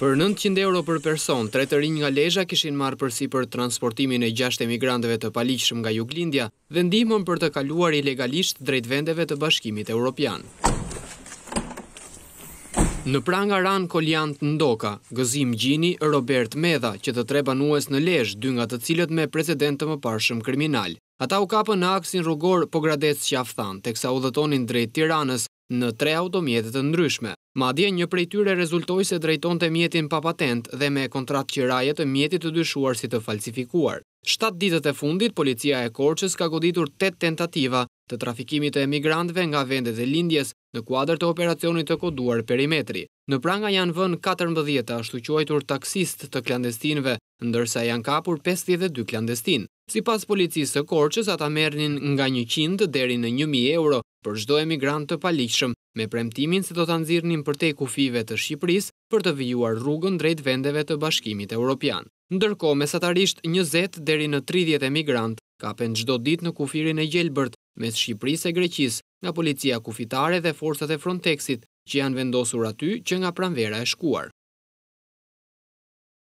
Për 900 euro për person, tre të rinj nga lejxha kishin marë përsi për transportimin e 6 emigrandeve të paliqshëm nga Juglindja, vendimën për të kaluar ilegalisht drejt vendeve të bashkimit e Europian. Në pranga ranë Koljant Ndoka, gëzim Gjini, Robert Medha, që të treba nues në lejsh, dy nga të cilët me precedent të më parshëm kriminal. Ata u kapën në aksin rrugor po gradec që aftan, teksa u drejt tiranës në tre automjetet të ndryshme. Madje një prej tyre rezultoj se drejton të mjetin pa patent dhe me kontrat qiraje të mjetit të dyshuar si të falsifikuar. Shtatë ditët e fundit, policia e Korqës ka goditur 8 tentativa të trafikimit të emigrantve nga vendet e lindjes në kuadrë të operacionit të koduar perimetri. Në pranga janë vën 14 ashtu taksist të klandestinve, ndërsa janë kapur 52 klandestin. Si pas policisë të korqës, ata mernin nga 100 deri në 1000 euro për shdo emigrant të palikshëm, me premtimin se do të nëzirnin për te kufive të Shqipëris për të vijuar rrugën drejt vendeve të bashkimit europian. Ndërko, mesatarisht 20 deri në 30 emigrant kapen gjdo dit në kufirin e gjelbërt mes Shqipëris e Greqis nga policia kufitare dhe forësat e Frontexit që janë vendosur aty që nga pranvera e shkuar.